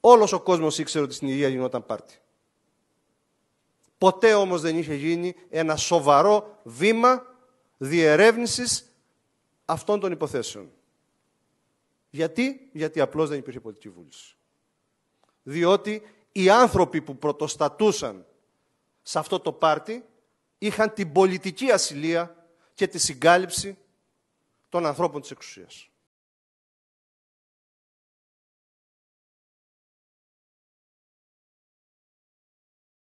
Όλος ο κόσμος ήξερε ότι στην Υγεία γινόταν πάρτι. Ποτέ όμως δεν είχε γίνει ένα σοβαρό βήμα διερεύνησης αυτών των υποθέσεων. Γιατί, γιατί απλώς δεν υπήρχε πολιτική βούληση. Διότι οι άνθρωποι που πρωτοστατούσαν σε αυτό το πάρτι είχαν την πολιτική ασυλία και τη συγκάλυψη των ανθρώπων της εξουσίας.